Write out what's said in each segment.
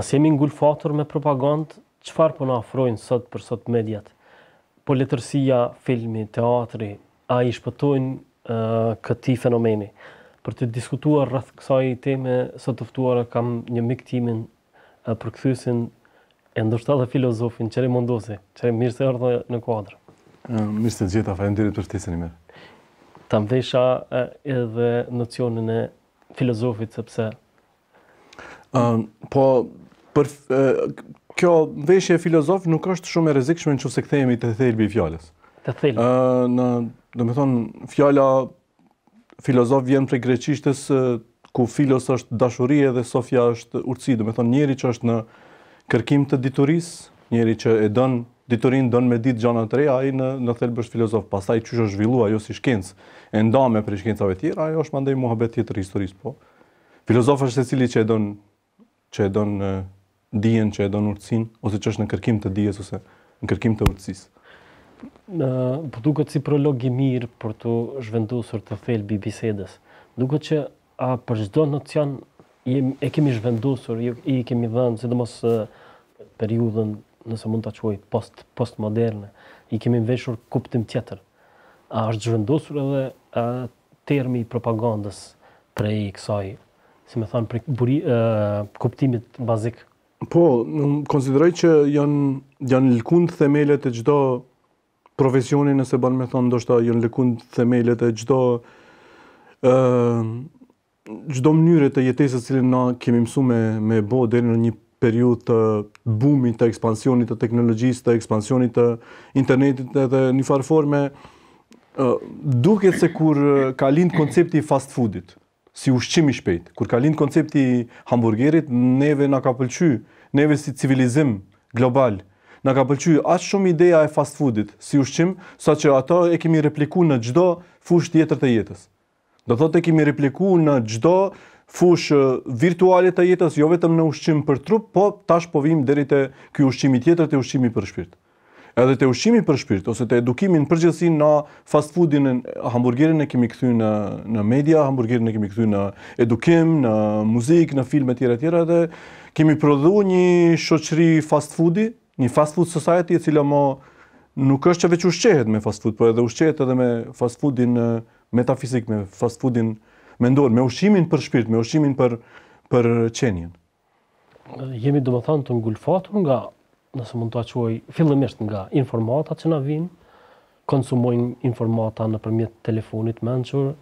Pas jemi ngulfatur me propagandë, qëfar po në afrojnë sot për sot mediat? Po letërsia, filmi, teatri, a i shpëtojnë uh, këti fenomeni? Për të diskutuar rrëth kësa i teme, sot tëftuara kam një miktimin uh, për këthysin e ndoshta dhe filozofin, qëri mundose, qëri mirë se në kuadrë. Uh, mirë se të gjitha, fa e për shtisën i mirë. Ta më uh, edhe nocionin e filozofit, sepse... Uh, po, për eh, kjo veshje filozof nuk është shumë e rrezikshme nëse kthehemi te thelbi i fjalës. Te thelbi. Ë eh, në do të thon fjala filozof vjen prej greqishtes eh, ku filos është dashurie dhe sofja është urtësi, do të thon njeri që është në kërkim të diturisë, njeri që e don diturinë don me ditë gjëra të reja, ai në në thelb është filozof. Pastaj që është zhvilluar ajo si shkencë, e me prej shkencave tjera, ajo është mandej muhabet tjetër historisë, po. Filozofi është secili që e don që e don dijen që e në urtësin, ose që është në kërkim të dijes ose në kërkim të urtësis. Në po si prologi mirë për të zhvendosur të thelbi bisedës. duke që a për çdo nocion e kemi zhvendosur, i kemi dhënë sidomos periudhën nëse mund ta quaj post postmoderne, i kemi veshur kuptim tjetër. A është zhvendosur edhe a, termi i propagandës prej kësaj, si më thon, prej buri, a, kuptimit bazik Po, në konsideroj që janë, janë lëkund themelet e gjdo profesioni nëse banë me thonë, ndoshta janë lëkund themelet e gjdo uh, gjdo mënyre të jetesë të cilin na kemi mësuar me, me bo dhe në një periudhë të bumit, të ekspansionit të teknologjisë, të ekspansionit të internetit edhe një farë forme, uh, duket se kur ka lindë koncepti fast foodit, si ushqim i shpejt. Kur ka lind koncepti i hamburgerit, neve na ka pëlqy, neve si civilizim global, na ka pëlqy as shumë ideja e fast foodit si ushqim, saqë ato e kemi replikuar në çdo fushë tjetër të jetës. Do thotë e kemi replikuar në çdo fushë virtuale të jetës, jo vetëm në ushqim për trup, po tash po vim deri te ky ushqim i tjetër, te ushqimi për shpirt edhe të ushimi për shpirt, ose të edukimin për gjithësi në fast foodin, hamburgerin e kemi këthy në, media, hamburgerin e kemi këthy në edukim, në muzik, në film e tjera tjera, dhe kemi prodhu një shoqëri fast foodi, një fast food society, e cila më nuk është që veç ushqehet me fast food, po edhe ushqehet edhe me fast foodin metafizik, me fast foodin me ndonë, me ushqimin për shpirt, me ushqimin për, për qenjen. Jemi do më thanë të ngulfatur nga nëse mund të aqoj, fillimisht nga informatat që na vinë, konsumojnë informata në përmjet telefonit menqur,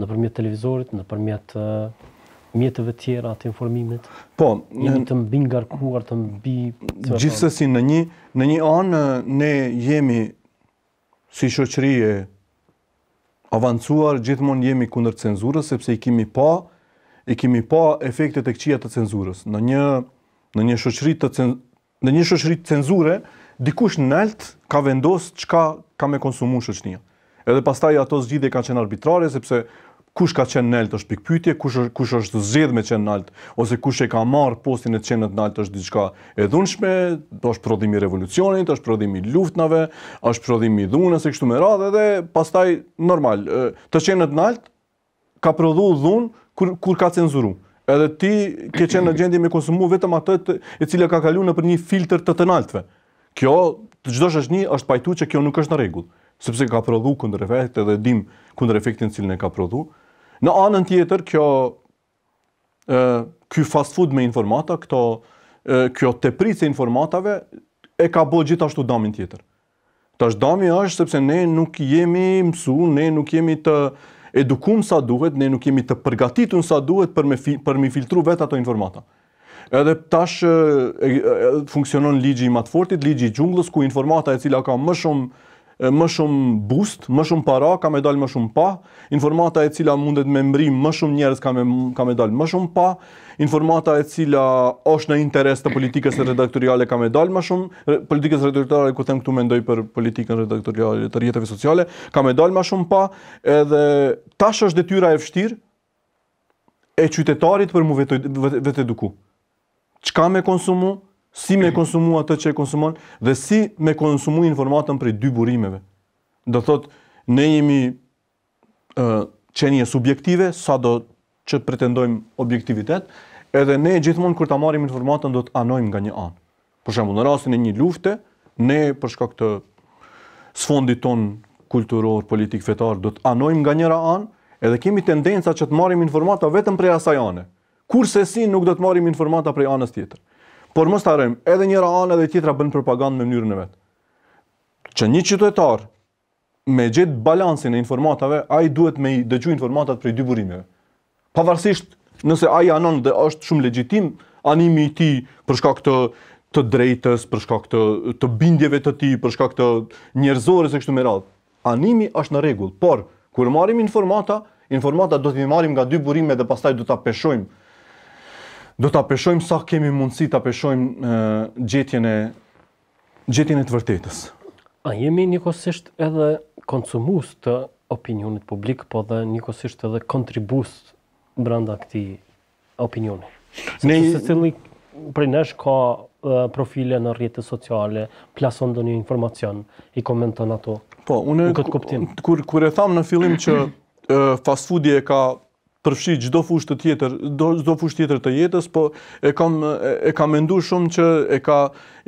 në përmjet televizorit, në përmjet uh, mjetëve tjera të informimit. Po, në të mbi ngarkuar, të mbi gjithsesi në një në një anë ne jemi si shoqëri e avancuar, gjithmonë jemi kundër cenzurës sepse i kemi pa i kemi pa efektet e këqia të cenzurës. Në një në një shoqëri të cenzurës, në një shoqëri cenzure, dikush në nalt ka vendosë çka ka me konsumu shoqënia. Edhe pastaj ato zgjidhje kanë qenë arbitrare sepse kush ka qenë nalt është pikpyetje, kush kush është zgjedh me qenë nalt ose kush e ka marr postin e qenë nalt është diçka e dhunshme, do është prodhimi i revolucionit, është prodhimi i luftnave, është prodhimi i dhunës e kështu me radhë dhe pastaj normal, të qenë nalt ka prodhu dhun kur, kur ka cenzuruar edhe ti ke qenë në gjendje me konsumu vetëm atë të, e ka kalu në për një filtr të të naltëve. Kjo, të gjdo një, është pajtu që kjo nuk është në regullë, sepse ka prodhu kundër efekt edhe dim kundër efektin cilën e ka prodhu. Në anën tjetër, kjo, kjo fast food me informata, këto, kjo të pritë informatave, e ka bo gjithashtu damin tjetër. Tash dami është sepse ne nuk jemi mësu, ne nuk jemi të edukum sa duhet, ne nuk jemi të përgatitur sa duhet për me për me filtru vetë ato informata. Edhe tash e, e, funksionon ligji i matfortit, ligji i gjunglës, ku informata e cila ka më shumë më shumë boost, më shumë para, ka me dalë më shumë pa, informata e cila mundet me mri më shumë njerës ka me, ka dalë më shumë pa, informata e cila është në interes të politikës redaktoriale ka me dalë më shumë, politikës redaktoriale, ku them këtu mendoj për politikën redaktoriale të rjetëve sociale, ka me dalë më shumë pa, edhe tash është detyra e vështirë e qytetarit për mu vetë, vetë, eduku. Qka me konsumu, si me konsumua të që e konsumon dhe si me konsumu informatën prej dy burimeve. Do thot, ne jemi e, qenje subjektive, sa do që pretendojmë objektivitet, edhe ne gjithmonë kur ta marrim informatën do të anojmë nga një anë. Për shembull, në rastin e një lufte, ne për shkak të sfondit ton kulturor, politik, fetar, do të anojmë nga njëra anë, edhe kemi tendenca që të marrim informatën vetëm prej asaj ane. Kurse si nuk do të marrim informata prej anës tjetër. Por mos ta edhe njëra anë edhe tjetra bën propagandë në mënyrën e vet. Që një qytetar me jet balancin e informatave, ai duhet me dëgju informatat prej dy burimeve. Pavarësisht nëse ai anon dhe është shumë legjitim animi i tij për shkak të të drejtës, për shkak të të bindjeve të tij, për shkak të njerëzorës së këtu me radh. Animi është në rregull, por kur marrim informata, informata do t'i marrim nga dy burime dhe pastaj do ta peshojmë do të apeshojmë sa kemi mundësi ta apeshojmë gjetjen e gjetjen e të vërtetës. A jemi njëkohësisht edhe konsumues të opinionit publik, po dhe njëkohësisht edhe kontribues brenda këtij opinioni. Ne se cili prej nesh ka uh, profile në rrjetet sociale, plason ndonjë informacion, i komenton ato. Po, unë këtë kuptim. Kur kur e tham në fillim që uh, fast foodi ka përfshi çdo fushë të tjetër, çdo fushë tjetër të jetës, po e kam e kam menduar shumë që e ka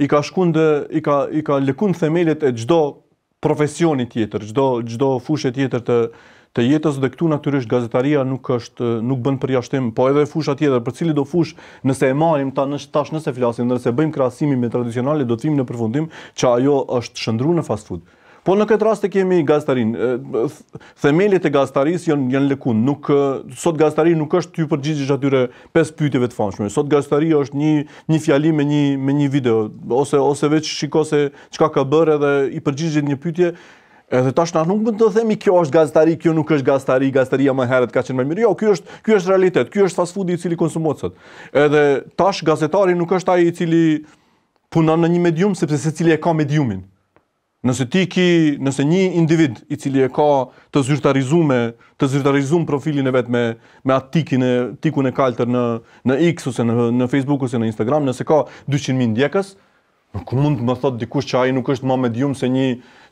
i ka shkundë, i ka i ka lëkuën themelet e çdo profesioni tjetër, çdo çdo fushë tjetër të të jetës dhe këtu natyrisht gazetaria nuk është nuk bën përjashtim, po edhe fusha tjetër për cilin do fush, nëse e marrim ta në tash nëse flasim, nëse bëjmë krahasimin me tradicionale do të vim në përfundim që ajo është shndruar në fast food. Po në këtë rast e kemi gastarin. Themelit e gastaris janë, janë lëkun. Nuk, sot gastarin nuk është ty përgjizhish atyre 5 pytjeve të famshme. Sot gastari është një, një fjali me një, me një video. Ose, ose veç shiko se qka ka bërë edhe i përgjigjit një pytje. Edhe tash na nuk mund të themi kjo është gazetari, kjo nuk është gazetari, gazetaria më herët ka qenë më mirë. Jo, ky është ky është realitet, ky është fast food i cili konsumohet sot. Edhe tash gazetari nuk është ai i cili punon në një medium sepse secili e ka mediumin. Nëse ti ki, nëse një individ i cili e ka të zyrtarizume, të zyrtarizum profilin e vet me me atë e tikun e kaltër në në X ose në në Facebook ose në Instagram, nëse ka 200 mijë ndjekës, ku mund të më thotë dikush që ai nuk është më medium se një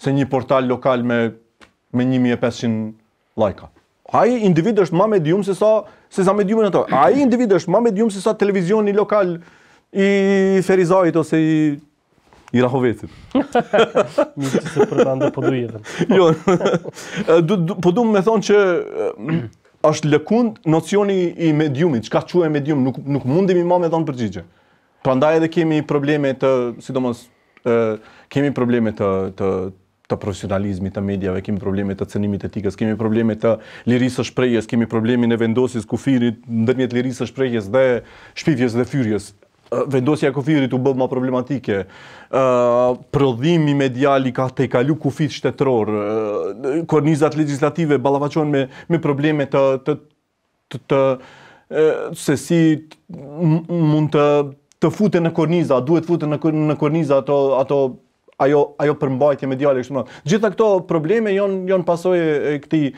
se një portal lokal me me 1500 lajka. Ai individ është më medium se sa se sa mediumin ato. Ai individ është më medium se sa televizioni lokal i Ferizajit ose i i rahovetit. Mi që se përbanda po du jetën. jo, du, du, po du me thonë që është lëkund nocioni i mediumit, çka ka që e medium, nuk, nuk mundim i ma me thonë përgjigje. Pra ndaj edhe kemi probleme të, sidomos, e, kemi probleme të, të, të profesionalizmit të medjave, kemi probleme të cenimit etikës, kemi probleme të lirisë së shprehjes, kemi probleme në vendosjes kufirit ndërmjet lirisë së shprehjes dhe shpivjes dhe fyrjes vendosja e kufirit u bë më problematike. ë prodhimi medial i ka te kalu kufit shtetëror, kornizat legislative ballafaqohen me me probleme të të të, se si mund të të futen në korniza, duhet fute në në korniza ato ato ajo ajo përmbajtje mediale kështu më. Gjitha këto probleme janë janë pasojë e këtij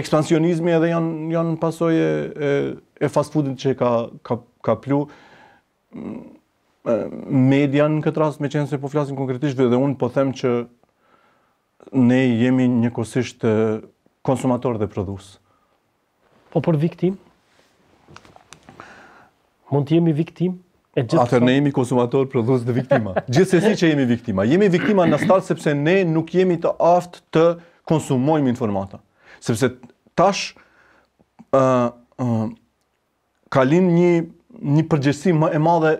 ekspansionizmi edhe janë janë pasojë e, fast foodin që ka ka ka plu median në këtë rast me qenë se po flasim konkretisht dhe dhe unë po them që ne jemi një kosisht konsumator dhe produs. Po për viktim? Mund të jemi viktim? Atër ne jemi konsumator, produs dhe viktima. Gjithsesi si që jemi viktima. Jemi viktima në start sepse ne nuk jemi të aftë të konsumojmë informata. Sepse tash kalim një një përgjësi më e madhe,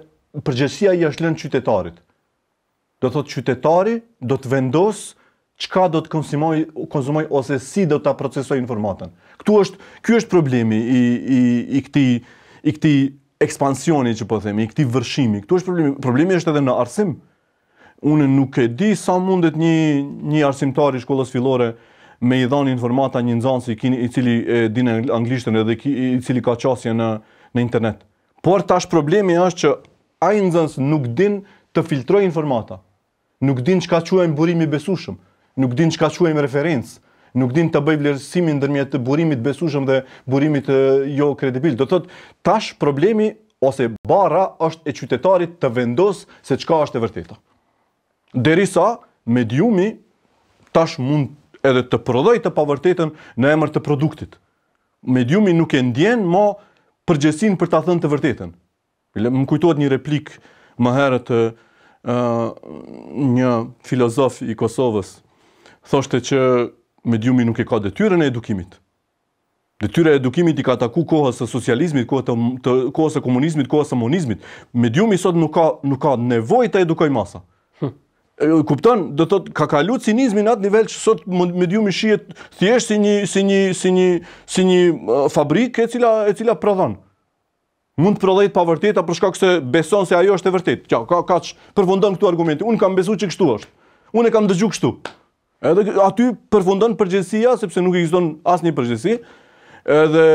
përgjësia i është lënë qytetarit. Do thot qytetari do të vendos çka do të konsumoj, konsumoj ose si do ta procesoj informatën. Ktu është, ky është problemi i i i këtij i këtij ekspansioni që po themi, i këtij vërshimi. Ktu është problemi, problemi është edhe në arsim. Unë nuk e di sa mundet një një arsimtar i shkollës fillore me i dhani informata një nxënësi i cili e dinë anglishtën edhe i cili ka qasje në në internet. Por tash problemi është që ai nxënës nuk din të filtrojë informata. Nuk din çka quajmë burim i besueshëm, nuk din çka quajmë referencë, nuk din të bëj vlerësimin ndërmjet të burimit besueshëm dhe burimit jo kredibil. Do thot, tash problemi ose barra është e qytetarit të vendos se çka është e vërteta. Derisa mediumi tash mund edhe të prodhoj të pavërtetën në emër të produktit. Mediumi nuk e ndjen më përgjësin për ta thënë të vërtetën. Më kujtohet një replik më herët të uh, një filozof i Kosovës, thoshte që mediumi nuk e ka detyrën e edukimit. Detyra e edukimit i ka taku kohës së socializmit, kohës e së komunizmit, kohës së monizmit. Mediumi sot nuk ka nuk ka nevojë të edukoj masa kupton, do thot ka kalu cinizmi në atë nivel që sot me dy mishihet thjesht si një si një si një si një fabrikë e cila e cila prodhon. Mund të prodhoj të apo për shkak se beson se ajo është e vërtetë. Qa, ka kaç përfundon këtu argumenti. Unë kam besuar që kështu është. Unë e kam dëgjuar kështu. Edhe aty përfundon përgjegjësia sepse nuk ekziston asnjë përgjegjësi. Edhe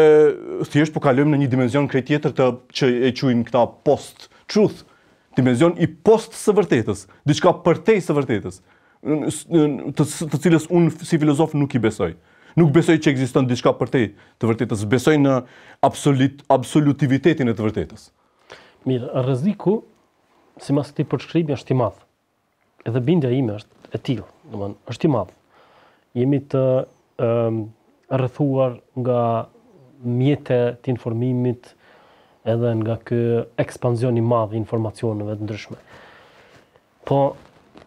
thjesht po kalojmë në një dimension krejt tjetër të që e quajmë këta post truth dimension i post së vërtetës, diçka përtej së vërtetës, të të cilës un si filozof nuk i besoj. Nuk besoj që ekziston diçka përtej të vërtetës, besoj në absolut absolutivitetin e të vërtetës. Mirë, rreziku si mas këti përshkrimi është i madhë. Edhe bindja ime është e tilë, në mënë, është i madhë. Jemi të rrethuar nga mjetët të informimit, edhe nga kë ekspanzion i madh i informacioneve të ndryshme. Po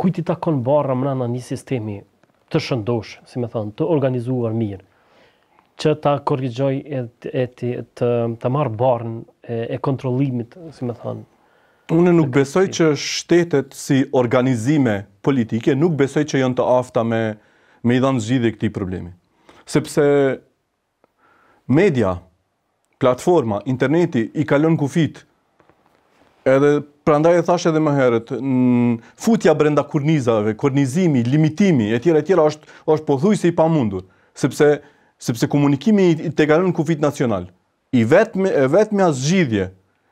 kujt i takon barra mëna një sistemi të shëndosh, si më thon, të organizuar mirë që ta korrigjoj e, të të, marr barrën e, e kontrollimit, si më thon. Unë nuk besoj që shtetet si organizime politike nuk besoj që janë të afta me me i dhanë zgjidhje këtij problemi. Sepse media, platforma, interneti i kalon kufit. Edhe prandaj e thash edhe më herët, futja brenda kurnizave, kurnizimi, limitimi e tjera e tjera është është pothuajse i pamundur, sepse sepse komunikimi i te kalon kufit nacional. I vetmi e vetmja zgjidhje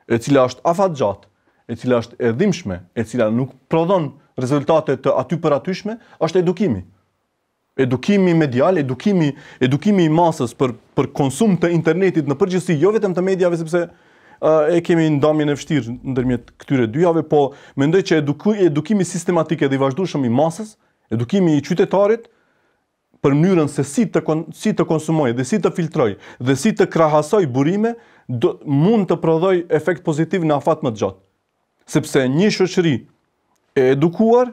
e cila është afatgjat, e cila është e dhimbshme, e cila nuk prodhon rezultate të aty për atyshme, është edukimi edukimi medial, edukimi, edukimi i masës për për konsum të internetit në përgjithësi, jo vetëm të mediave sepse e kemi një e në fështirë në dërmjet këtyre dyjave, po me ndoj që eduku, edukimi sistematike dhe i vazhdu shumë i masës, edukimi i qytetarit, për mënyrën se si të, kon, si të konsumoj dhe si të filtroj dhe si të krahasoj burime, do, mund të prodhoj efekt pozitiv në afat më të gjatë. Sepse një shëqëri e edukuar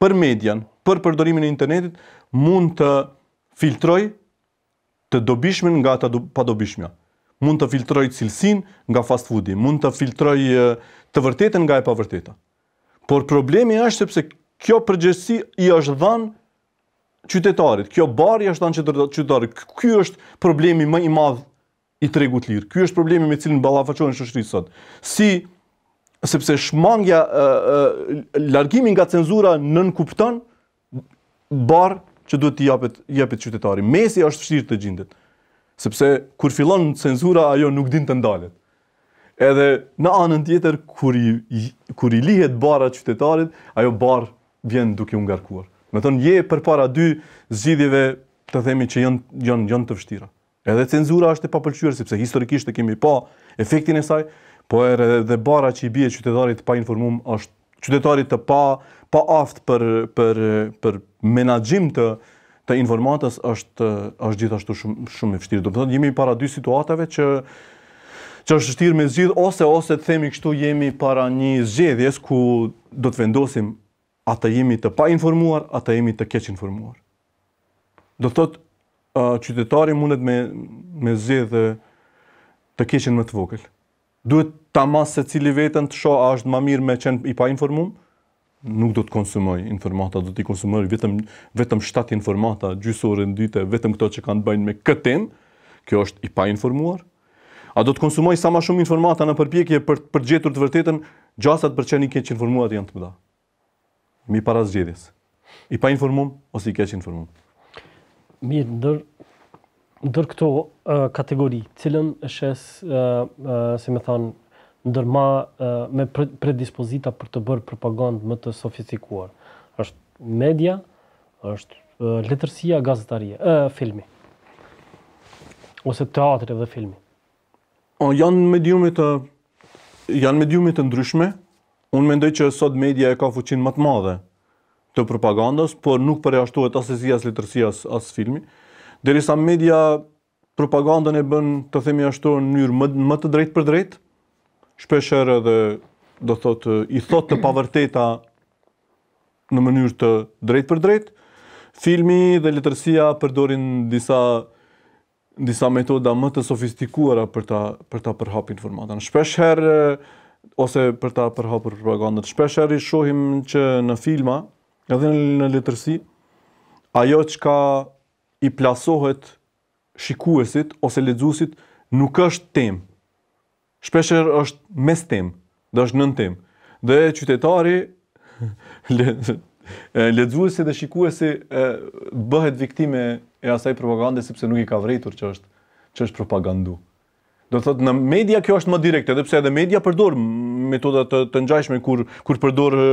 për median, për përdorimin e internetit, mund të filtroj të dobishmen nga të pa Mund të filtroj cilësinë nga fast foodi, mund të filtroj të vërtetën nga e pavërteta. Por problemi është sepse kjo përgjësi i është dhënë qytetarit. Kjo bar i është dhënë qytetarit. Ky është problemi më i madh i tregut lir. Ky është problemi me cilin ballafaqohen shoqërit sot. Si sepse shmangja e, largimi nga cenzura nën kupton bar që duhet të japet japet qytetari. Mesi është vështirë të gjendet. Sepse kur fillon cenzura ajo nuk din të ndalet. Edhe në anën tjetër kur i, kur i lihet barra qytetarit, ajo barr vjen duke u ngarkuar. Do thonë je përpara dy zgjidhjeve të themi që janë janë janë të vështira. Edhe cenzura është e papëlqyer sepse historikisht e kemi pa efektin e saj, po er edhe edhe barra që i bie qytetarit pa informum, është qytetarit të pa pa aftë për për për menaxhim të të informatës është është gjithashtu shumë shumë e vështirë. Do të thotë jemi para dy situatave që që është vështirë me zgjidh ose ose të themi kështu jemi para një zgjedhjes ku do të vendosim a të jemi të pa informuar, a të jemi të keq informuar. Do të thotë qytetari mundet me me zgjedh të keqën më të vogël. Duhet ta masë se cili vetën të shoh a është më mirë me qenë i pa informuar nuk do të konsumoj informata, do të konsumoj vetëm, vetëm 7 informata, gjysore në ditë, vetëm këto që kanë bëjnë me këtin, kjo është i pa informuar, a do të konsumoj sa ma shumë informata në përpjekje për, për gjetur të vërtetën, gjasat për që një keq informuat janë të mëdha. Mi para zgjedhjes. I pa ose i keq informum. Mirë, ndër, ndër këto uh, kategori, cilën është, uh, eh, uh, eh, si me thanë, ndërma uh, me predispozita për të bërë propagandë më të sofistikuar. Është media, është uh, letërsia, gazetaria, uh, filmi. Ose teatri dhe filmi. O janë mediumit të janë mediumi të ndryshme. Unë mendoj që sot media e ka fuqinë më të madhe të propagandës, por nuk përjashtohet as ezias letërsia as, as filmi, derisa media propagandën e bën, të themi ashtu, në mënyrë më më të drejtë për drejtë shpesher edhe do thot i thot të pavërteta në mënyrë të drejtë për drejtë. Filmi dhe letërsia përdorin disa disa metoda më të sofistikuara për ta për ta përhapur informatën. Shpeshher ose për ta përhapur propagandën. Shpeshher i shohim që në filma edhe në letërsi ajo çka i plasohet shikuesit ose lexuesit nuk është temë, Shpesher është mes tim, dhe është nën tim. Dhe qytetari, ledzuesi dhe shikuesi, bëhet viktime e asaj propagande, sepse nuk i ka vrejtur që është, që është propagandu. Do të thotë, në media kjo është më direkte, dhe pse edhe media përdorë metodat të, të nxajshme, kur, kur përdorë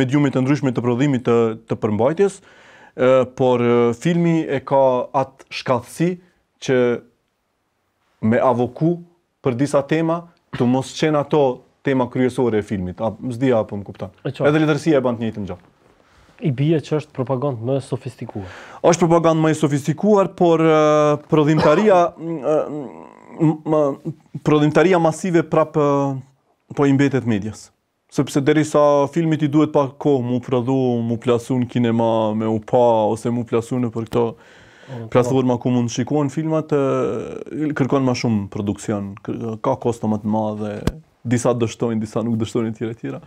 mediumit të ndryshme të prodhimit të, të përmbajtjes, por filmi e ka atë shkathësi që me avoku për disa tema, të mos qenë ato tema kryesore e filmit. A më zdi apo më kuptan. Edhe letërsia e bën të një gjë. I bje që është propagand më sofistikuar. është propagand më sofistikuar, por prodhimtaria prodhimtaria masive prap po i mbetet medjas. Sëpse deri sa filmit i duhet pa ko mu prodhu, mu plasun kinema me u pa, ose mu plasun e për këto Plasur pra po. ma ku mund shikohen filmat, kërkon ma shumë produksion, ka kosto më të madhe, disa dështojnë, disa nuk dështojnë, tjera, tjera.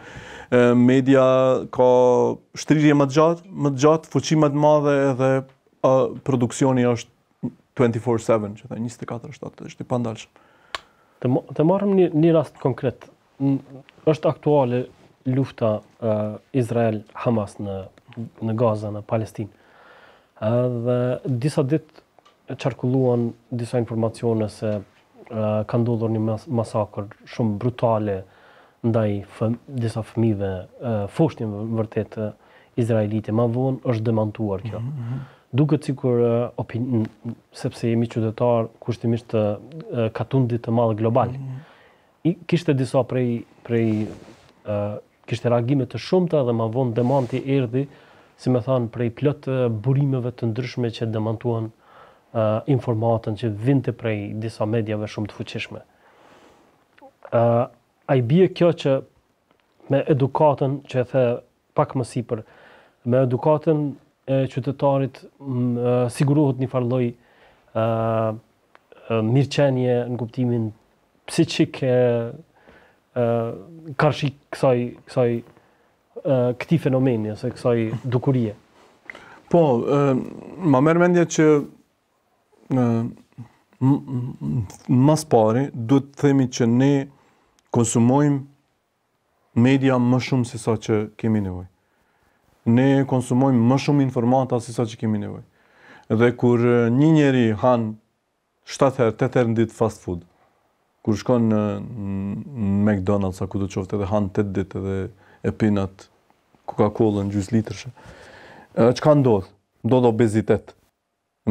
Media ka shtrirje më të gjatë, më të gjatë, fuqim më të madhe dhe produksioni është 24-7, që dhe 24-7, është i pandalshë. Të, të marëm një, një rast konkret, N është aktuale lufta uh, Izrael-Hamas në, në Gaza, në Palestinë. Edhe disa ditë qarkulluan disa informacione se ka ndodhur një mas masakër shumë brutale ndaj disa fëmive, uh, foshtin vërtet izraelite, ma vonë është demantuar kjo. Mm -hmm. Duket sikur sepse jemi qytetar kushtimisht të katundit të madh global. Mm -hmm. I, kishte disa prej prej uh, kishte reagime të shumta dhe ma vonë demanti erdhi si më thanë, prej plot burimeve të ndryshme që demantuan uh, informatën që vinte prej disa medjave shumë të fuqishme. Uh, a i bje kjo që me edukatën që e the pak më sipër, me edukatën e qytetarit më, sigurohet një farlloj lloj ë mirçënie në kuptimin psiqik e ë karshi kësaj kësaj këti fenomeni, ose kësaj dukurie? Po, ma merë mendje që e, mas pari, duhet të themi që ne konsumojmë media më shumë se sa që kemi nevoj. Ne konsumojmë më shumë informata se sa që kemi nevoj. Dhe kur një njeri hanë 7 herë, 8 herë në ditë fast food, kur shkon në, McDonald's, a ku të qofte dhe hanë 8 ditë dhe e pinat, Coca-Cola në gjysë litrëshe. Qka ndodhë? Ndodhë obezitet.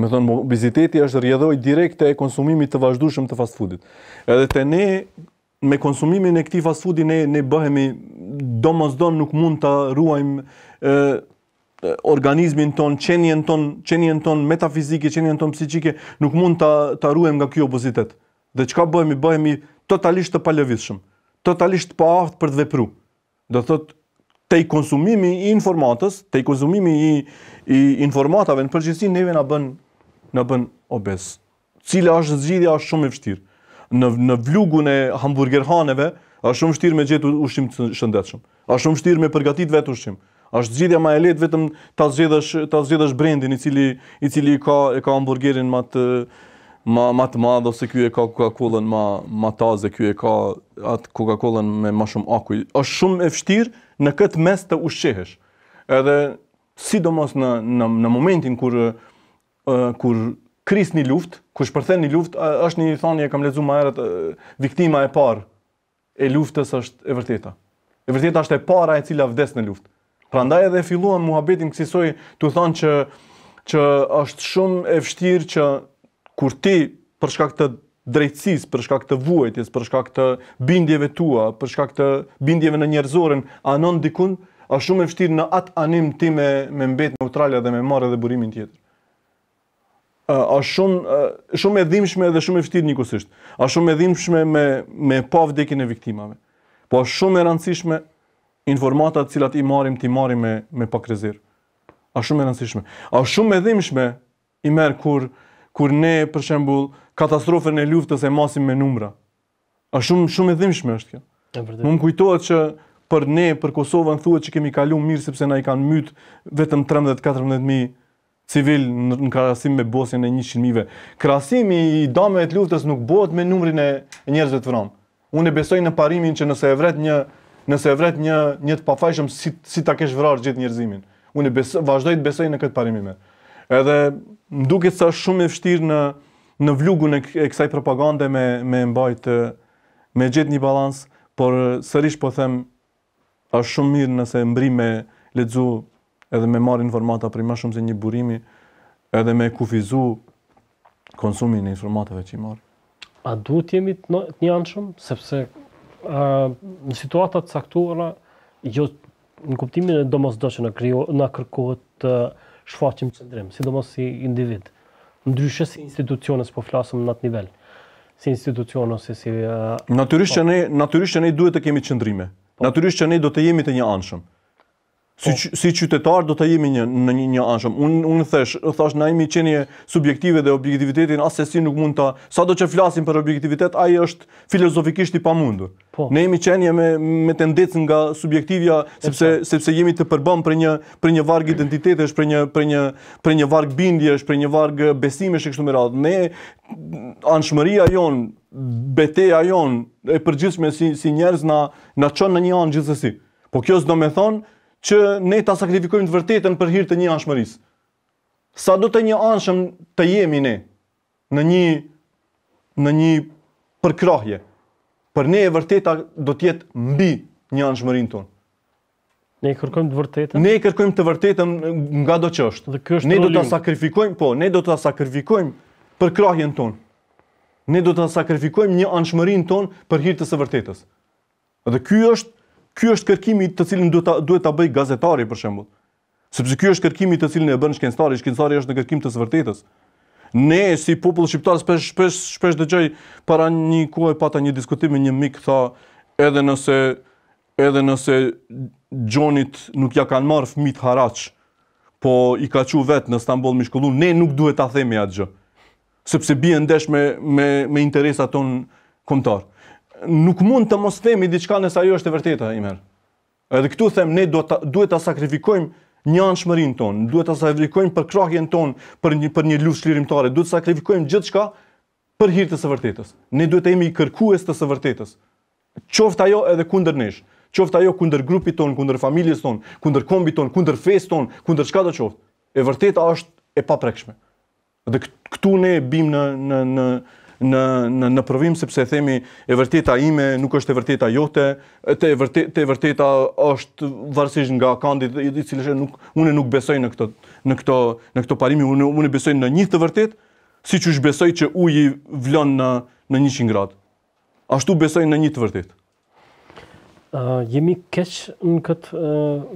Me thonë, obeziteti është rjedhoj direkt e konsumimit të vazhdushëm të fast foodit. Edhe të ne, me konsumimin e këti fast foodi, ne, ne bëhemi, do mos nuk mund të ruajmë organizmin ton, qenjen ton, qenjen ton metafizike, qenjen ton psikike, nuk mund të, të ruajmë nga kjo obezitet. Dhe qka bëhemi? Bëhemi totalisht të palëvishëm, totalisht pa aftë për të vepru do thot te i konsumimi i informatës, te i konsumimi i, i informatave në përgjithësi neve na bën na bën obes. Cila është zgjidhja është shumë e vështirë. Në në vlugun e hamburgerhaneve është shumë vështirë me gjetur ushqim të shëndetshëm. Është shumë vështirë me përgatit vetë ushqim. Është zgjidhja më e lehtë vetëm ta zgjidhësh ta zgjidhësh brendin i cili i cili ka e ka hamburgerin më të ma ma të madh ose ky e ka Coca-Colën ma ma tazë ky e ka atë coca me më shumë akuj. Është shumë e vështirë në këtë mes të ushqehesh. Edhe sidomos në në në momentin kur uh, kur krisni luftë, kur shpërthenë luftë, është një thënie kam lexuar më herët uh, viktima e parë e luftës është e vërteta. E vërteta është e para e cila vdes në luftë. Prandaj edhe filluan muhabetin kësaj të thonë që që është shumë e vështirë që kur ti për shkak të drejtësisë, për shkak të vuajtjes, për shkak të bindjeve tua, për shkak të bindjeve në njerëzorën, anon dikun, është shumë e vështirë në atë anim ti me, me mbet neutrale dhe me marrë dhe burimin tjetër. Uh, a shumë, shumë e dhimshme dhe shumë e vështirë një kusisht. A shumë e dhimshme me, me pa vdekin e viktimave. Po a shumë e rëndësishme informatat cilat i marim, ti marim me, me pak rezirë. A shumë e rëndësishme. A shumë e dhimshme i merë kur kur ne për shembull katastrofën e luftës e masim me numra. Është shumë shumë e dhimbshme është kjo. Më, më kujtohet që për ne, për Kosovën thuhet që kemi kaluar mirë sepse na i kanë myt vetëm 13-14000 civil në krahasim me Bosnjën e 100 mijëve. Krahasimi i dëmeve të luftës nuk bëhet me numrin e njerëzve të vrarë. Unë e besoj në parimin që nëse e vret një nëse e vret një një të pafajshëm si si ta kesh vrarë gjithë njerëzimin. Unë besoj, vazhdoj të besoj në këtë parimin. Edhe më duke është shumë e fështirë në, në vlugun e kësaj propagande me, me mbajtë, me gjithë një balans, por sërish po them, është shumë mirë nëse mbri me ledzu edhe me marë informata për i ma shumë se një burimi, edhe me kufizu konsumin e informatave që i marë. A duhet jemi të një anëshëm? Sepse a, në situatat caktuara, jo në kuptimin e domës do që në, në kërkohet të uh, shfaqim të cëndrim, sidomos si individ. Ndryshe si institucionës po flasëm në atë nivel. Si institucionës, si... si uh, po. Natyrisht që ne, ne duhet të kemi të cëndrime. Po. Natyrisht që ne do të jemi të një anshëm. Si, oh. qytetar do të jemi në një, anshëm. Unë thesh, thash na jemi qenje subjektive dhe objektivitetin asesi nuk mund ta, sado që flasim për objektivitet, ai është filozofikisht i pamundur. Po. Ne jemi qenje me me tendencë nga subjektivja sepse sepse jemi të përbëm për një për një varg identitetesh, për një për një për një varg bindjesh, për një varg besimesh e kështu me radhë. Ne anshmëria jon, beteja jon e përgjithshme si njerës, njerëz na na çon në një anë gjithsesi. Po kjo s'do të thonë që ne ta sakrifikojmë të vërtetën për hir të një anshmërisë. Sa do të një anshëm të jemi ne në një në një përkrahje. Për ne e vërteta do të jetë mbi një anshmërinë tonë. Ne i kërkojmë të vërtetën. Ne i kërkojmë të vërtetën nga do çështë. Ne do ta sakrifikojmë, po, ne do ta sakrifikojmë për krahjen tonë. Ne do ta sakrifikojmë një anshmërinë tonë për hir të së vërtetës. Dhe ky është ky është kërkimi të cilin duhet ta duhet ta bëj gazetari për shembull. Sepse ky është kërkimi të cilin e bën shkencëtari, shkencëtari është në kërkim të së vërtetës. Ne si popull shqiptar shpesh shpesh shpesh dëgjoj para një kohë pata një diskutim me një mik tha edhe nëse edhe nëse Gjonit nuk ja kanë marrë fëmit haraç, po i ka qu vetë në Stambol me shkollu, ne nuk duhet ta themi atë gjë. Sepse bie ndesh me me me interesat ton kombëtar nuk mund të mos themi diçka nëse ajo është e vërtetë ai Edhe këtu them ne duhet ta, duhet ta sakrifikojmë një anshmërinë tonë, duhet ta sakrifikojmë për krahjen tonë, për një për një lufë shlirimtare, duhet të sakrifikojmë gjithçka për hir të së vërtetës. Ne duhet të jemi kërkues të së vërtetës. Qoftë ajo edhe kundër nesh, qoftë ajo kundër grupit ton, kundër familjes ton, kundër kombit ton, kundër fesë ton, kundër çka do qoftë. E vërteta është e paprekshme. Dhe këtu ne bim në në në në në në provim sepse e themi e vërteta ime nuk është e vërteta jote, te e vërteta është varësisht nga kandi i cili është nuk unë nuk besoj në këtë në këtë në këtë parim, unë unë besoj në një të vërtetë, siç u besoj që uji vlon në në 100 gradë. Ashtu besoj në një të vërtetë. jemi keq në këtë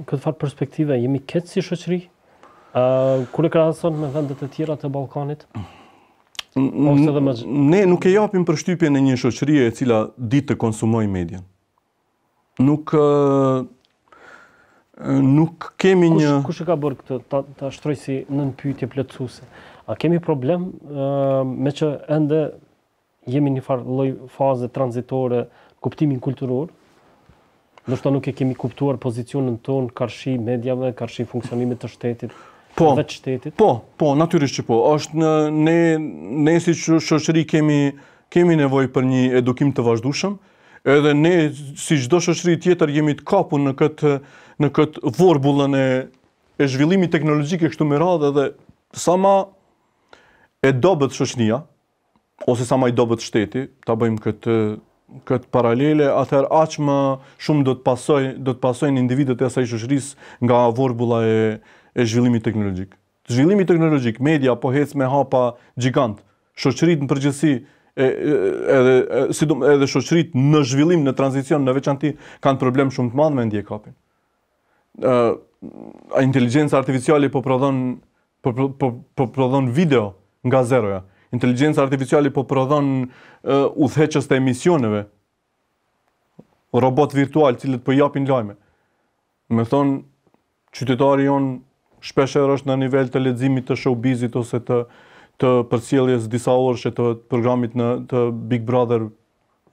këtë farë perspektive, jemi keq si shoqëri. kure Kur me vendet e tjera të Ballkanit, Ne nuk e japim përshtypjen në një shoqërije e cila ditë të konsumoj median. Nuk nuk kemi një... Kushe ka bërë këtë të shtroj si në në pyjtje A kemi problem me që ende jemi një farë loj faze transitore kuptimin kulturur? Nështë ta nuk e kemi kuptuar pozicionën tonë, karshi medjave, karshi funksionimit të shtetit, po, Po, po, natyrisht që po. Është në, ne, ne si shoqëri kemi, kemi nevoj për një edukim të vazhdushëm, edhe ne si çdo shoqëri tjetër jemi të kapur në këtë në këtë vorbulën e e zhvillimit teknologjik e kështu me radhë edhe sa më e dobët shoqënia ose sa më i dobët shteti, ta bëjmë këtë këtë paralele, atëherë aq më shumë do të pasoj do të në individët e asaj shoqërisë nga vorbulla e e zhvillimit teknologjik. Zhvillimi teknologjik, media po hec me hapa gjigant. Shoqëritë në përgjithësi edhe si edhe shoqëritë në zhvillim, në tranzicion, në veçanti kanë problem shumë të madh me ndjekapin. ë uh, Inteligjenca artificiale po prodhon po po po, po prodhon video nga zeroja. Inteligjenca artificiale po prodhon uh, udhëheqës të emisioneve. Robot virtual, cilët po japin lajme. Me thonë, qytetari jonë shpesher është në nivel të leximit të showbizit ose të të përcjelljes disa orëshe të programit në të Big Brother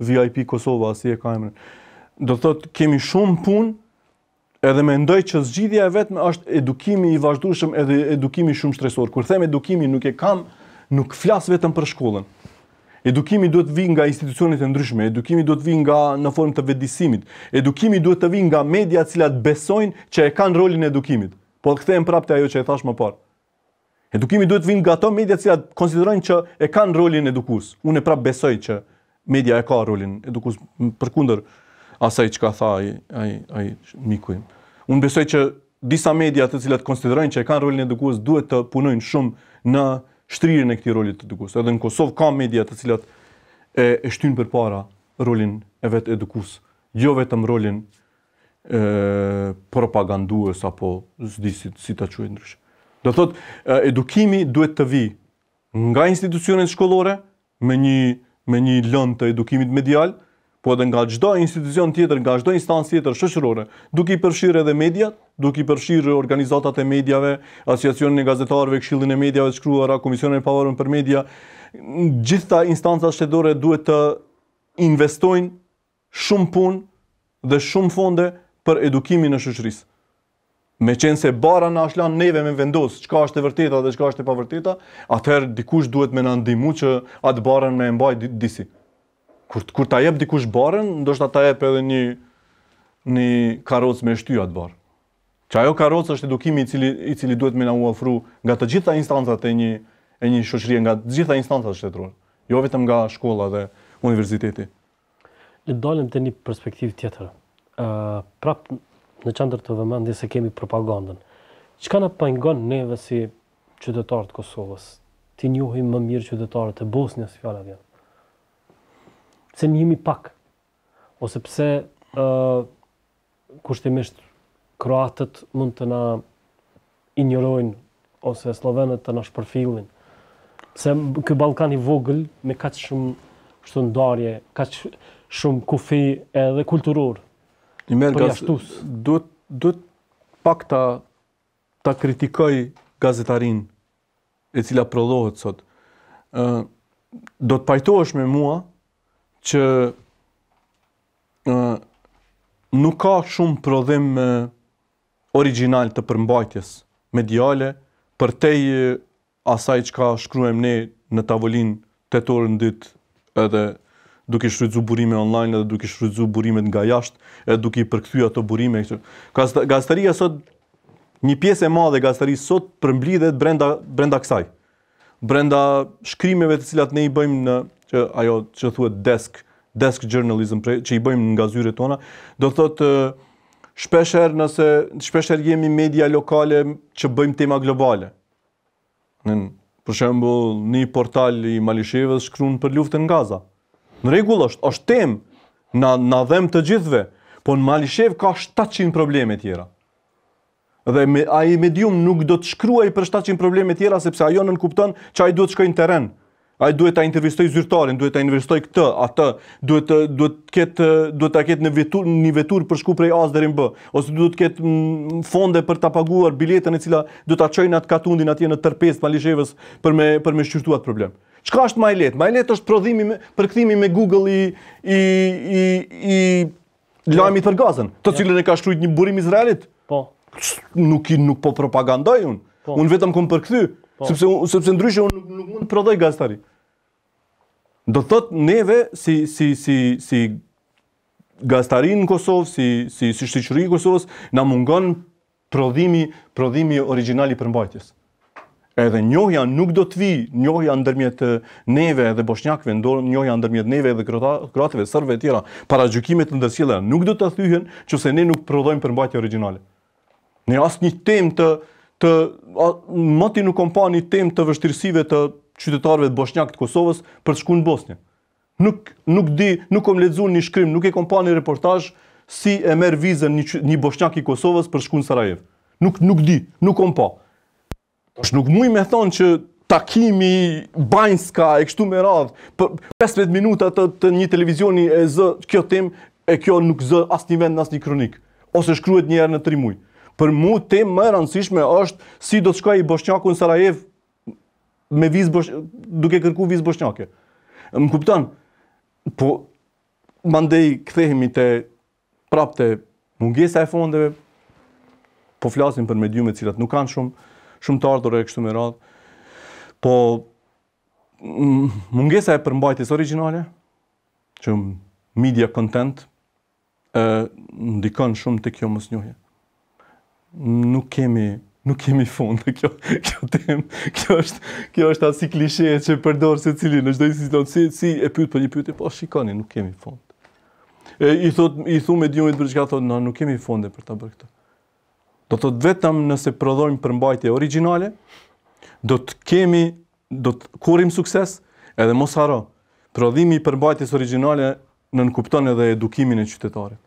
VIP Kosova, si e ka emrin. Do thotë, kemi shumë punë, edhe me ndoj që zgjidhja e vetëm është edukimi i vazhdushëm edhe edukimi shumë shtresor. Kur them edukimi, nuk e kam, nuk flas vetëm për shkollën. Edukimi duhet të vijë nga institucionit e ndryshme, edukimi duhet të vijë nga në formë të vedisimit, edukimi duhet të vijë nga media, të cilat besojnë që e kanë rolin e edukimit. Po të kthehem prapë te ajo që e thash më parë. Edukimi duhet të vinë nga ato media që cilat konsiderojnë që e kanë rolin edukues. Unë prap besoj që media e ka rolin edukues përkundër asaj çka tha ai ai ai miku im. Unë besoj që disa media të cilat konsiderojnë që e kanë rolin edukues duhet të punojnë shumë në shtrirjen e këtij roli të edukues. Edhe në Kosovë ka media të cilat e, e shtyn përpara rolin e vet edukues, jo vetëm rolin e, propagandues apo zdi si, si të quaj ndryshë. Do thot, edukimi duhet të vi nga institucionet shkollore me një, me një lën të edukimit medial, po edhe nga gjdo institucion tjetër, nga gjdo instancë tjetër shëshërore, duke i përshirë edhe mediat, duke i përshirë organizatat e medjave, asociacionin e gazetarëve, këshillin e medjave të shkruara, komisionin e pavarën për media, gjitha instancat shtetore duhet të investojnë shumë punë dhe shumë fonde, për edukimin në shëshëris. Me qenë se bara në ashlan neve me vendosë qka është e vërteta dhe qka është e pavërteta, atëherë dikush duhet me nëndimu që atë barën me mbaj disi. Kur, kur ta jep dikush barën, ndoshta ta jep edhe një, një karocë me shty atë barë. Që ajo karoc është edukimi i cili, i cili duhet me në uafru nga të gjitha instancat e një, e një shoqërie, nga të gjitha instancat shtetërorë. Jo vetëm nga shkolla dhe universiteti. Le dalëm të një perspektiv tjetër prap në qëndër të vëmëndi se kemi propagandën. Qëka në pëngon neve si qytetarët Kosovës? Ti njuhi më mirë qytetarët e Bosnia, si fjala vjenë. Se një jemi pak. Ose pse uh, kushtimisht Kroatët mund të na ignorojnë, ose Slovenët të na shpërfillin? Se këj Balkan i vogël me kaq shumë shtë ndarje, kaq shumë kufi edhe kulturor? Një merë Duhet, duhet pak ta, ta kritikoj gazetarin e cila prodohet sot. Do të pajtohesh me mua që nuk ka shumë prodhim original të përmbajtjes mediale për tej asaj që ka shkruem ne në tavolin të torë në dytë edhe duke shfrytzu burime online dhe duke shfrytzu burimet nga jashtë, edhe duke i përkthy ato burime. Gazetaria sot një pjesë e madhe gazetaria sot përmblidhet brenda brenda kësaj. Brenda shkrimeve të cilat ne i bëjmë në që ajo që thuhet desk desk journalism pre, që i bëjmë nga zyret tona, do thotë shpesher nëse shpesher jemi media lokale që bëjmë tema globale. Në për shembull, një portal i Malishevës shkruan për luftën në Gaza në rregull është, është tem, na, na dhem të gjithve, po në Malishev ka 700 probleme tjera. Dhe me, a i medium nuk do të shkruaj për 700 probleme tjera, sepse ajo nën kupton që a i duhet shkojnë teren. A i duhet të intervistoj zyrtarin, duhet të intervistoj këtë, atë, duhet të duhet ketë, duhet ta ketë në vetur, një vetur për shku prej deri në b, ose duhet të ketë mm, fonde për të paguar biletën e cila duhet të qojnë atë katundin atje në tërpes të malishevës për me, për me shqyrtuat problemë. Çka është më lehtë? Më lehtë është prodhimi me përkthimi me Google i i i i lajmit për gazën, të jo. cilën e ka shkruajtur një burim izraelit. Po. Nuk i nuk po propagandoj un. Po. Un vetëm kum përkthy, po. sepse un, sepse ndryshe un nuk, nuk mund të prodhoj gaz tani. Do thot neve si si si si gazetarin në Kosovë, si si si shtyqëri i Kosovës, na mungon prodhimi prodhimi origjinal i përmbajtjes. Edhe njohja nuk do të vi, njohja ndërmjet neve dhe boshnjakve, ndonë njohja ndërmjet neve dhe kroatëve, sërve e tjera, para gjukimet të nuk do të thyhen që se ne nuk prodhojmë për mbajtje originale. Ne asë një tem të, të a, mëti nuk kompa një tem të vështirësive të qytetarve të boshnjak të Kosovës për të shku në Bosnje. Nuk, nuk, di, nuk kom ledzun një shkrim, nuk e kompa një reportaj si e merë vizën një, një i Kosovës për shku në Sarajevë. Nuk, nuk di, nuk kompa. Tash nuk muj me thonë që takimi, bajnska, e kështu me radhë, për 15 minuta të, të një televizioni e zë kjo tem, e kjo nuk zë asë një vend, asë një kronik, ose shkryet njerë në tri muj. Për mu tem më e rëndësishme është si do të shkaj i Boshnjaku në Sarajev me vizë Boshnjaku, duke kërku vizë Boshnjake. Më kuptan, po mandej ndej këthehemi të prapte mungesa e fondeve, po flasim për medjume cilat nuk kanë shumë, shumë të ardhur e kështu me radhë. Po, mungesa e përmbajtjes originale, që media content, e, ndikon shumë të kjo mos njohje. Nuk kemi nuk kemi fund kjo kjo tem. Kjo është kjo është ashi klishe që përdor secili në çdo situatë si, si e pyet për një pyetje, po shikoni, nuk kemi fund. E, I thot i thumë mediumit për çka thotë, "Na nuk kemi fonde për ta bërë këtë." Do thot vetëm nëse prodhojmë përmbajtje origjinale, do të kemi do të kurim sukses, edhe mos haro. Prodhimi i përmbajtjes origjinale në nënkupton edhe edukimin e qytetarit.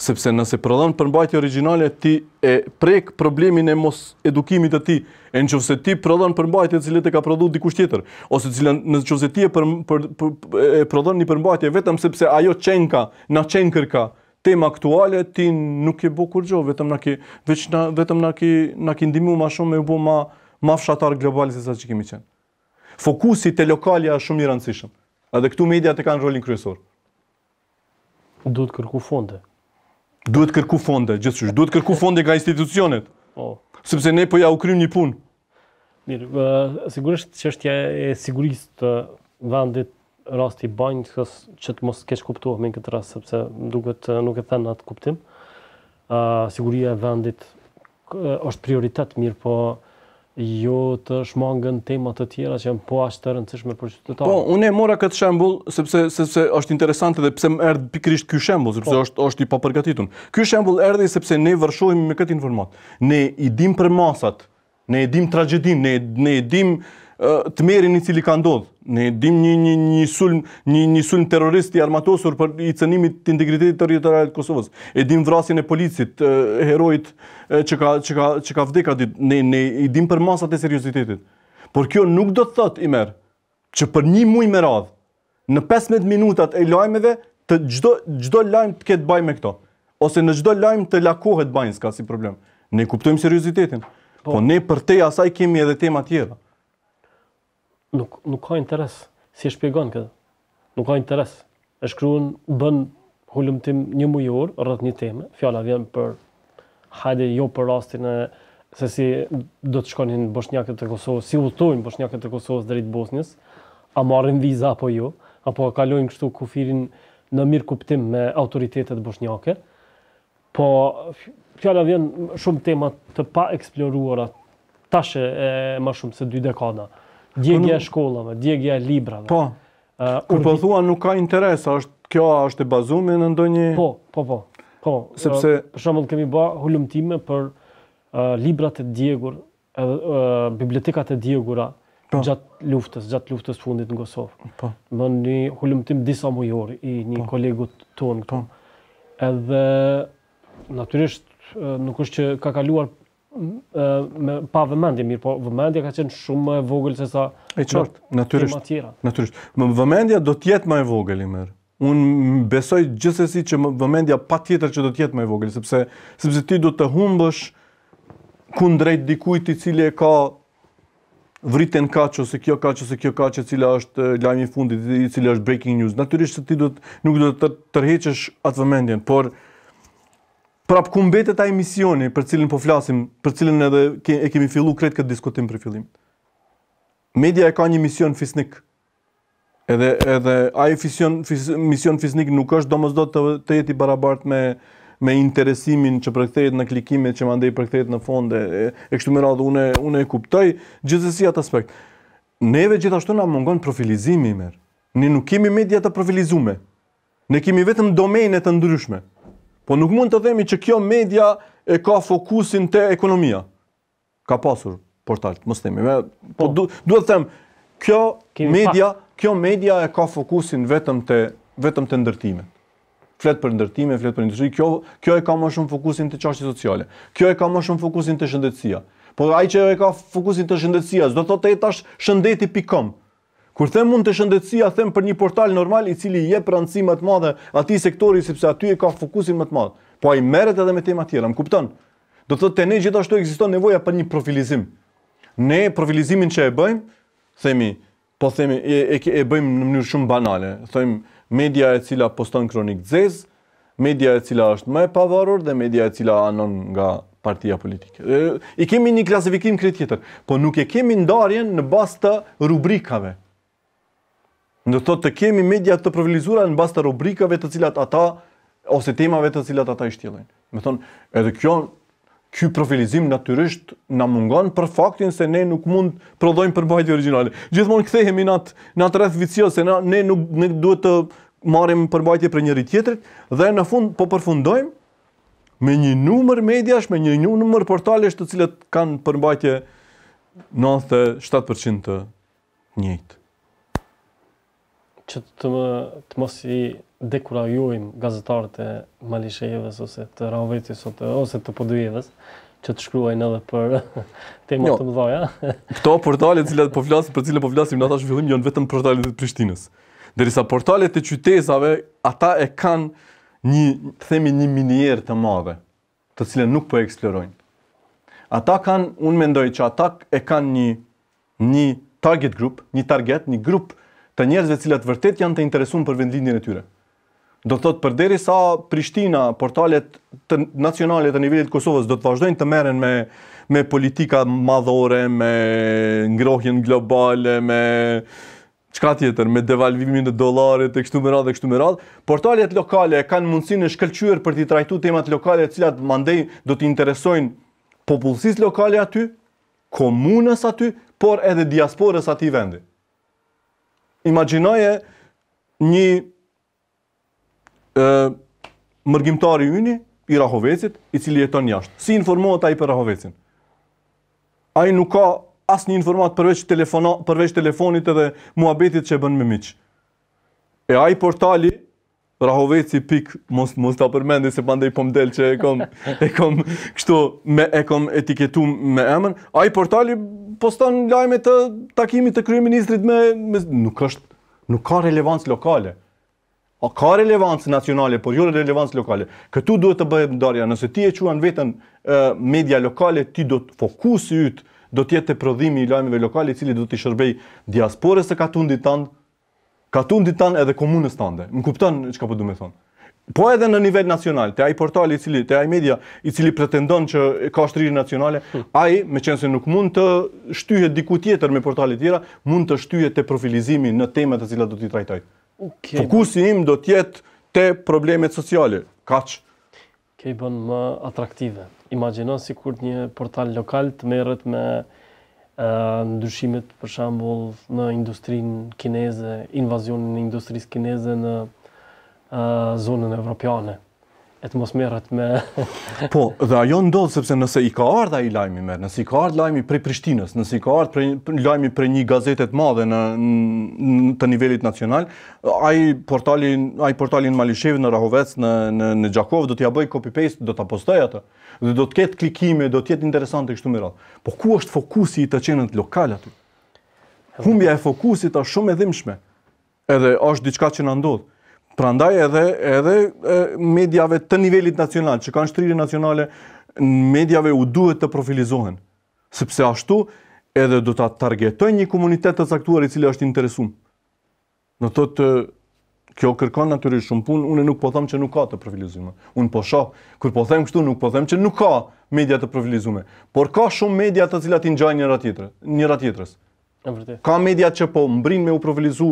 Sepse nëse prodhon përmbajtje origjinale ti e prek problemin e mos edukimit të tij, e nëse ti prodhon përmbajtje e cilët e ka prodhuar dikush tjetër, ose cila nëse ti e, për, për, prodhon një përmbajtje vetëm sepse ajo çenka, na çenkërka, tema aktuale ti nuk e bë kur vetëm na ki veç na vetëm na ki na ki ndihmu më shumë me u bë më më fshatar global se sa që kemi qenë. Fokusi te lokalja është shumë i rëndësishëm. Edhe këtu mediat e kanë rolin kryesor. Duhet kërku fonde. Duhet kërku fonde, gjithsesi duhet kërku fonde nga institucionet. Po. Sepse ne po ja u krym një punë. Mirë, sigurisht çështja e sigurisë të vendit rasti banjë që, që të mos kesh kuptuar me këtë rast sepse duket eh, nuk e thënë atë kuptim. Uh, siguria e vendit uh, është prioritet mirë, po jo të shmangën tema të tjera që janë po ashtë të rëndësishme për qytetarët. Po, unë e mora këtë shembull sepse sepse është interesante dhe pse më erdhi pikrisht ky shembull, sepse po. është është i papërgatitur. Ky shembull erdhi sepse ne vërshohemi me këtë informat. Ne i dim për masat, ne i dim tragjedinë, ne ne i dim uh, të i cili ka ndodhur. Ne dim një një një sulm, një një sulm terrorist i armatosur për i cënimit të integritetit territorial të Kosovës. E dim vrasjen e policit, e, heroit që ka që ka që ka vdekur ditë. Ne ne i dim për masat e seriozitetit. Por kjo nuk do të thotë Imer që për një muaj me radh në 15 minutat e lajmeve të çdo çdo lajm të ketë baj me këto ose në çdo lajm të lakohet bajnë s'ka si problem. Ne kuptojmë seriozitetin. Po, po ne për te asaj kemi edhe tema tjera nuk nuk ka interes si e shpjegon këtë, Nuk ka interes. E shkruan bën hulumtim një mujor rreth një teme. Fjala vjen për hajde jo për rastin e se si do të shkonin bosnjakët të Kosovës, si udhtojnë bosnjakët të Kosovës drejt Bosnjës, a marrin vizë apo jo, apo kalojnë kështu kufirin në mirë kuptim me autoritetet bosnjake. Po fjala vjen shumë tema të pa eksploruara tash e më shumë se dy dekada. Djegja e shkollave, djegja e librave. Po. Kur po thua nuk ka interes, është kjo është e bazuar në ndonjë Po, po, po. Po, sepse për shembull kemi bë hulumtime për librat e djegur, edhe bibliotekat e djegura po. gjatë luftës, gjatë luftës fundit në Kosovë. Po. Do një hulumtim disa mujor i një po. kolegut ton. Po. Edhe natyrisht nuk është që ka kaluar me pa vëmendje mirë, po vëmendja ka qenë shumë më e vogël se sa e çort, natyrisht. Natyrisht. vëmendja do të jetë më e vogël i mer. Un besoj gjithsesi që vëmendja patjetër që do të jetë më e vogël sepse sepse ti do të humbësh kundrejt dikujt i cili e ka vritën kaq ose kjo kaq ose kjo kaq e cila është lajmi i fundit i cili është breaking news. Natyrisht se ti do të nuk do të tërheqësh atë vëmendjen, por prap ku mbetet ai misioni për cilin po flasim, për cilin edhe ke, e kemi filluar kret këtë diskutim për fillim. Media e ka një mision fisnik. Edhe edhe ai mision fis, mision fisnik nuk është domosdot të, të jetë i barabartë me me interesimin që përkthehet në klikime që mandej përkthehet në fonde, e, e kështu me radhë unë unë e kuptoj gjithsesi atë aspekt. Neve gjithashtu na mungon profilizimi i mer. Ne nuk kemi media të profilizueme. Ne kemi vetëm domene të ndryshme. Po nuk mund të themi që kjo media e ka fokusin të ekonomia. Ka pasur portal, mos themi. Me, po, po duhet të them, kjo Kemi media, kjo media e ka fokusin vetëm të vetëm te ndërtimet. Flet për ndërtime, flet për industri, kjo kjo e ka më shumë fokusin të çështjet sociale. Kjo e ka më shumë fokusin të shëndetësia. Po ai që e ka fokusin të shëndetësia, do thotë tash shëndeti.com. Kur them mund të shëndetësia them për një portal normal i cili jep rëndësi më të madhe atij sektori sepse aty e ka fokusin më të madh. Po ai merret edhe me tema të tjera, më kupton? Do thotë te ne gjithashtu ekziston nevoja për një profilizim. Ne profilizimin që e bëjmë, themi, po themi e e, e bëjmë në mënyrë shumë banale. Them media e cila poston kronik zez, media e cila është më e pavarur dhe media e cila anon nga partia politike. E, I kemi një klasifikim kritik tjetër, po nuk e kemi ndarjen në bazë të rubrikave. Në të të kemi media të privilizuara në bazë të rubrikave të cilat ata ose temave të cilat ata i shtjellin. Do thonë, edhe kjo ky profilizim natyrisht na mungon për faktin se ne nuk mund prodhojmë përbajtje origjinale. Gjithmonë kthehemi nat në atë rreth vicioz se na, ne nuk ne duhet të marrim përbajtje për njëri tjetrit dhe në fund po përfundojmë me një numër mediash, me një numër portalesh të cilat kanë përmbajtje 97% të njëjtë që të më të mos i dekurajojm gazetarët e Malishevës ose të Ravetit sot ose të podujeves, që të shkruajnë edhe për tema jo, të mëdha. Kto portalet cilat po flasim, për cilën po flasim në tash në fillim janë vetëm portalet e Prishtinës. Derisa portalet e qytetave ata e kanë një themi një minier të madhe, të cilën nuk po eksplorojnë. Ata kanë, unë mendoj që ata e kanë një një target group, një target, një grup të njerëzve të vërtet janë të interesuar për vendlindjen e tyre. Do thotë përderisa Prishtina, portalet të nacionale të nivelit të Kosovës do të vazhdojnë të merren me me politika madhore, me ngrohjen globale, me çka tjetër, me devalvimin e dollarit e kështu me radhë e kështu me radhë, portalet lokale kanë mundësinë të shkëlqyer për të trajtuar temat lokale të cilat mandej do të interesojnë popullsisë lokale aty, komunës aty, por edhe diasporës aty vendit imaginoje një e, mërgjimtari yni i Rahovecit, i cili jeton jashtë. Si informohet ai për Rahovecin? Ai nuk ka asnjë informat përveç përveç telefonit edhe muhabetit që e bën me miq. E ai portali Rahoveci pik, mos mos ta përmendi se pandej po mdel që e kam e kam kështu me e kam etiketu me a Ai portali poston lajme të takimit të kryeministrit me, me nuk është nuk ka relevancë lokale. O ka relevancë nacionale, por jo relevancë lokale. Këtu duhet të bëhet ndarja, nëse ti e quan vetën e, media lokale, ti do të fokusi ytë, do jetë të prodhimi i lajmeve lokale, cili do të shërbej diasporës të katundit tanë, Ka tundit tanë edhe komunës tande. Më kuptan që ka përdu po me thonë. Po edhe në nivel nacional, të ai portali, i cili, të ai media i cili pretendon që ka shtrirë nacionale, hmm. ai, me qenë se nuk mund të shtyhet diku tjetër me portale tjera, mund të shtyhet te profilizimi në temet të cilat do t'i trajtaj. Okej. Fokusi po im do të jetë te problemet sociale. Kaç? Ke bën më atraktive. Imagjino kur një portal lokal të merët me ndryshimet për shembull në industrinë kineze, invazionin e industrisë kineze në zonën evropiane e të mos merret me Po, dhe ajo ndodh sepse nëse i ka ardha i lajmi merr, nëse i ka ardha lajmi prej Prishtinës, nëse i ka ardha prej lajmi prej një gazete të madhe në, në të nivelit nacional, ai portali ai portali në Malishev në Rahovec në në në Gjakov do t'ia bëj copy paste, do ta postoj atë dhe do të ketë klikime, do të jetë interesante kështu më radh. Po ku është fokusi i të qenë lokal aty? Humbja e fokusit është shumë e dhimbshme. Edhe është diçka që na ndodh. Pra ndaj edhe, edhe medjave të nivelit nacional, që kanë shtrire nacionale, medjave u duhet të profilizohen. Sepse ashtu edhe do të targetoj një komunitet të caktuar i cili është interesum. Në të të kjo kërkon natyrisht shumë punë, unë nuk po them që nuk ka të profilizume. Unë po shoh, kur po them kështu nuk po them që nuk ka media të profilizume, por ka shumë media të cilat i ngjajnë njëra tjetërës. Ka media që po mbrin me u profilizu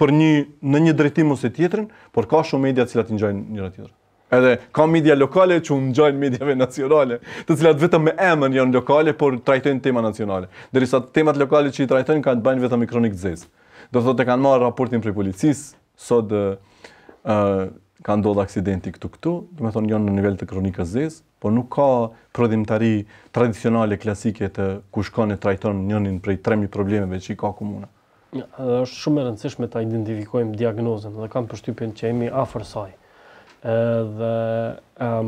për një në një drejtim ose tjetrin, por ka shumë media të cilat ngjajnë njëra tjetrën. Edhe ka media lokale që ngjajnë mediave nacionale, të cilat vetëm me emën janë lokale, por trajtojnë tema nacionale, derisa temat lokale që i trajtojnë kanë të bëjnë vetëm me kronikë të zezë. Do thotë të kanë marrë raportin prej policisë, sot ë uh, ka ndodhur aksidenti këtu këtu, do të thonë janë në nivel të kronikës zezë, por nuk ka prodhimtari tradicionale klasike të kushkonë trajton njërin prej 3000 problemeve që i ka komuna është shumë e rëndësishme ta identifikojmë diagnozën dhe kam përshtypjen që jemi afër saj. Edhe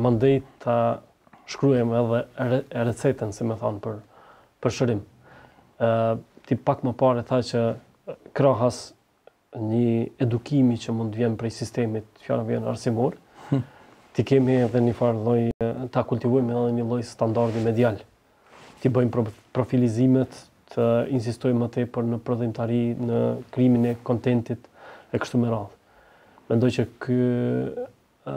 mandej ta shkruajmë edhe recetën, si më thon për për shërim. Ë ti pak më parë tha që krahas një edukimi që mund të vjen prej sistemit, fjala vjen arsimor. Hm. Ti kemi edhe një farë lloj ta kultivojmë edhe një lloj standardi medial. Ti bëjmë profilizimet të insistojmë më tepër në prodhimtari, në krimin e kontentit e kështu me radhë. Mendoj që ky uh,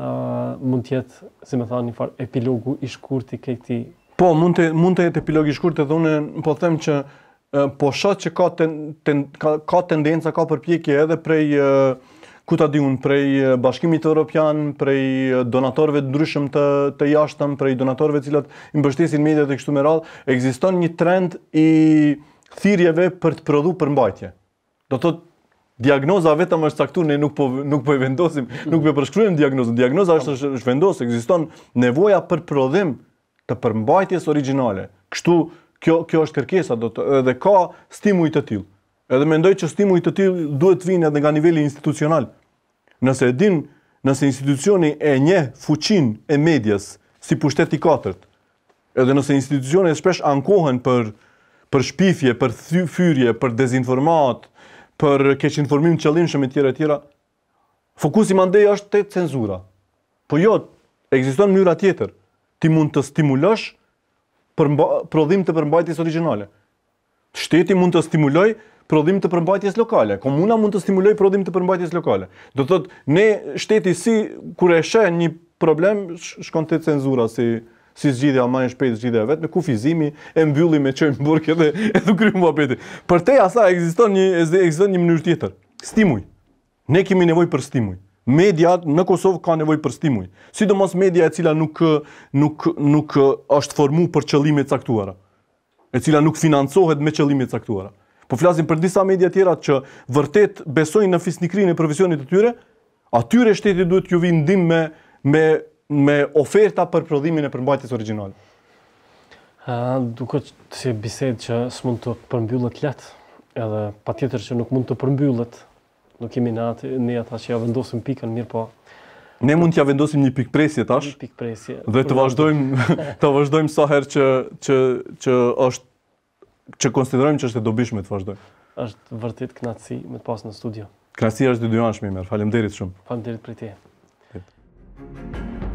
mund të jetë, si më një far epilogu i shkurt i këtij. Po, mund të mund të jetë epilog i shkurt, edhe unë po them që uh, po shoh që ka ten, ten, ka, ka tendenca ka përpjekje edhe prej uh, ku ta di unë, prej bashkimit evropian, prej donatorëve ndryshëm të të jashtëm, prej donatorëve të cilët i mbështesin mediat e kështu me radhë, ekziston një trend i thirrjeve për të prodhuar përmbajtje. Do të thotë diagnoza vetëm është caktuar, ne nuk po nuk po e vendosim, mhm. nuk po e përshkruajmë diagnozën. Diagnoza është është vendos, ekziston nevoja për prodhim të përmbajtjes origjinale. Kështu kjo kjo është kërkesa do të edhe ka stimuj të tillë. Edhe mendoj që stimuj të tillë duhet të vinë edhe nga niveli institucional. Nëse e din, nëse institucioni e një fuqin e medjes si pushteti katërt, edhe nëse e shpesh ankohen për për shpifje, për thyrje, për dezinformat, për keq informim të qëllimshëm e tjera e tjera, fokusi mandej është te cenzura. Po jo, ekziston mënyra tjetër. Ti mund të stimulosh për prodhim të përmbajtjes origjinale. Shteti mund të stimulojë prodhim të përmbajtjes lokale. Komuna mund të stimuloj prodhim të përmbajtjes lokale. Do të thotë, ne shteti si kur e shën një problem shkon te cenzura si si zgjidhja më e shpejtë zgjidhja vetë në kufizimi e mbylli me çojm burg edhe edhe kry muhabeti. Për te asaj ekziston një ekziston një mënyrë tjetër. Stimuj. Ne kemi nevojë për stimuj. Media në Kosovë ka nevojë për stimuj. Sidomos media e cila nuk nuk nuk është formuar për qëllime të caktuara, e cila nuk financohet me qëllime të caktuara po flasim për disa media tjera që vërtet besojnë në fisnikrinë e profesionit të tyre, atyre shtetit duhet ju vinë ndim me, me, me oferta për prodhimin e përmbajtis original. Ha, duke që si bised që së mund të përmbyllet let, edhe pa tjetër që nuk mund të përmbyllet, nuk kemi në atë, në atë që ja vendosim pikën mirë po, Ne mund t'ja vendosim një pikë presje tash. Një pikë presje. Dhe të vazhdojmë, të vazhdojmë sa herë që që që është që konsiderojmë që është e dobishme të vazhdojmë. Është vërtet kënaqësi me të pas në studio. Kënaqësia është e dyanshme, mirë. Faleminderit shumë. Faleminderit për ti. Thank you.